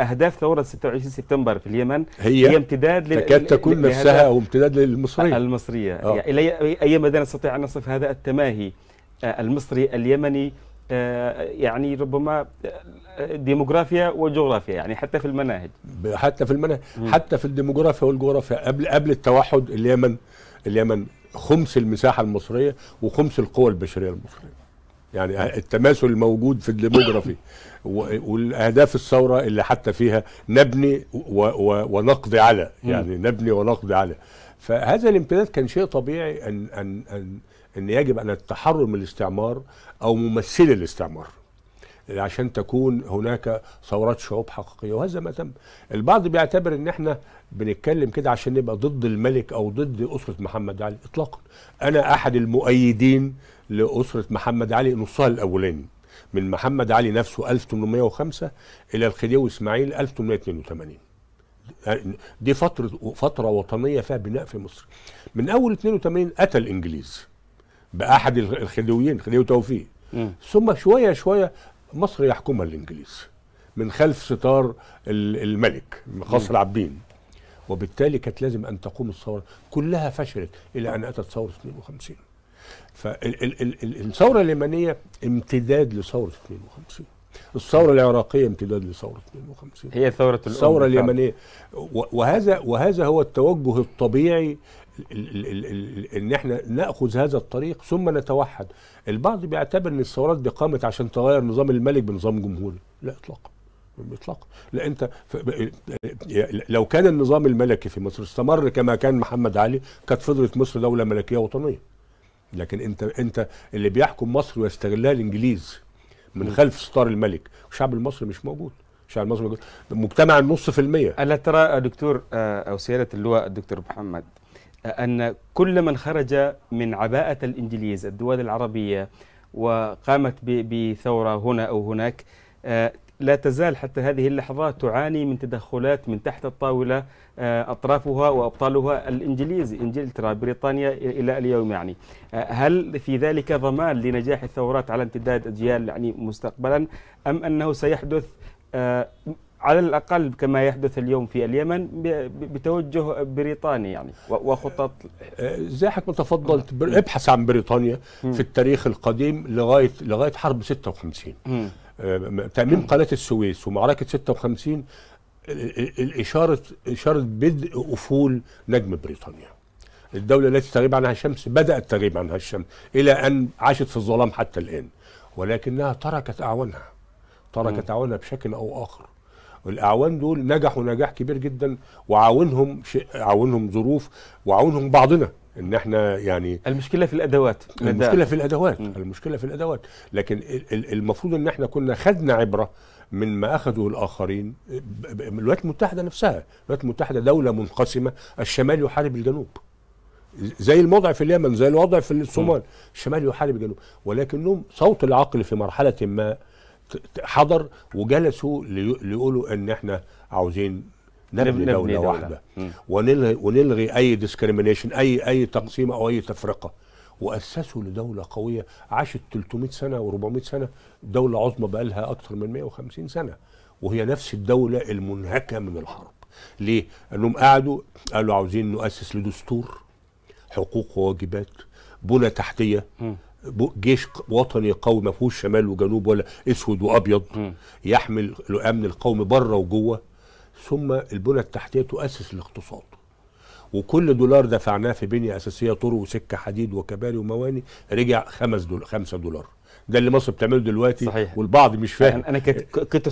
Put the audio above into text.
اهداف ثوره 26 سبتمبر في اليمن هي, هي امتداد تكاد تكون نفسها او امتداد للمصريه المصريه أوه. يعني اي مدى نستطيع ان نصف هذا التماهي آه، المصري اليمني آه، يعني ربما آه، ديموغرافيا وجغرافيا يعني حتى في المناهج حتى في المناهج حتى في الديموغرافيا والجغرافيا قبل قبل التوحد اليمن اليمن خمس المساحه المصريه وخمس القوى البشريه المصريه يعني التماثل الموجود في الديموغرافي والاهداف الثوره اللي حتى فيها نبني ونقضي على يعني نبني ونقضي على فهذا الامتداد كان شيء طبيعي ان ان ان ان يجب ان التحرر من الاستعمار او ممثلي الاستعمار عشان تكون هناك ثورات شعوب حقيقيه وهذا ما تم البعض بيعتبر ان احنا بنتكلم كده عشان نبقى ضد الملك او ضد اسره محمد علي اطلاقا انا احد المؤيدين لاسره محمد علي نصها الاولاني من محمد علي نفسه 1805 الى الخديوي اسماعيل 1882 دي فتره فتره وطنيه فيها بناء في مصر من اول 82 اتى الانجليز باحد الخديويين خديوي توفيق ثم شويه شويه مصر يحكمها الانجليز من خلف ستار الملك قصر العابدين وبالتالي كانت لازم ان تقوم الثوره كلها فشلت الى ان اتت ثوره 52 فالثوره اليمنيه امتداد لثوره 52 الثوره العراقيه امتداد لثوره 52 هي ثوره الثوره اليمنيه وهذا وهذا هو التوجه الطبيعي ان احنا ناخذ هذا الطريق ثم نتوحد البعض بيعتبر ان الثورات دي قامت عشان تغير نظام الملك بنظام جمهوري لا اطلاقا اطلاقا لا انت ف... لو كان النظام الملكي في مصر استمر كما كان محمد علي كانت فضلت مصر دوله ملكيه وطنيه لكن انت انت اللي بيحكم مصر ويستغلها الانجليز من خلف ستار الملك والشعب المصري مش موجود الشعب المصري موجود مجتمع النص في المية ألا ترى دكتور آه، أو سيادة اللواء الدكتور محمد أن كل من خرج من عباءة الإنجليز الدول العربية وقامت بثورة هنا أو هناك آه، لا تزال حتى هذه اللحظة تعاني من تدخلات من تحت الطاولة آه، أطرافها وأبطالها الإنجليز إنجلترا بريطانيا إلى اليوم يعني آه، هل في ذلك ضمان لنجاح الثورات على امتداد أجيال يعني مستقبلا أم أنه سيحدث على الأقل كما يحدث اليوم في اليمن بتوجه بريطاني يعني وخطط أه، زي حضرتك تفضلت ابحث عن بريطانيا م. في التاريخ القديم لغاية لغاية حرب 56 م. تأميم قناة السويس ومعركة 56 الإشارة إشارة بدء أفول نجم بريطانيا الدولة التي تغيب عنها الشمس بدأت تغيب عنها الشمس إلى أن عاشت في الظلام حتى الآن ولكنها تركت أعوانها تركت أعوانها بشكل أو آخر الاعوان دول نجحوا نجاح كبير جدا وعاونهم شيء عاونهم ظروف وعاونهم بعضنا ان احنا يعني المشكله في الادوات المشكله في الادوات م. المشكله في الادوات لكن المفروض ان احنا كنا خدنا عبره من ما اخذه الاخرين الولايات المتحده نفسها الولايات المتحده دوله منقسمه الشمال يحارب الجنوب زي الوضع في اليمن زي الوضع في الصومال الشمال يحارب الجنوب ولكنهم صوت العقل في مرحله ما حضر وجلسوا ليقولوا ان احنا عاوزين نبني, نبني دولة, دولة واحدة ونلغي, ونلغي أي ديسكريميشن أي أي تقسيم أو أي تفرقة وأسسوا لدولة قوية عاشت 300 سنة و400 سنة دولة عظمى بقى لها أكثر من 150 سنة وهي نفس الدولة المنهكة من الحرب ليه؟ أنهم قعدوا قالوا عاوزين نؤسس لدستور حقوق وواجبات بنى تحتية م. جيش وطني قوي ما فيهوش شمال وجنوب ولا اسود وابيض م. يحمل الامن القومي بره وجوه ثم البنى التحتيه تؤسس الاقتصاد وكل دولار دفعناه في بنيه اساسيه طرق وسكه حديد وكباري ومواني رجع خمس دولار خمسة دولار ده اللي مصر بتعمله دلوقتي صحيح. والبعض مش فاهم انا كنت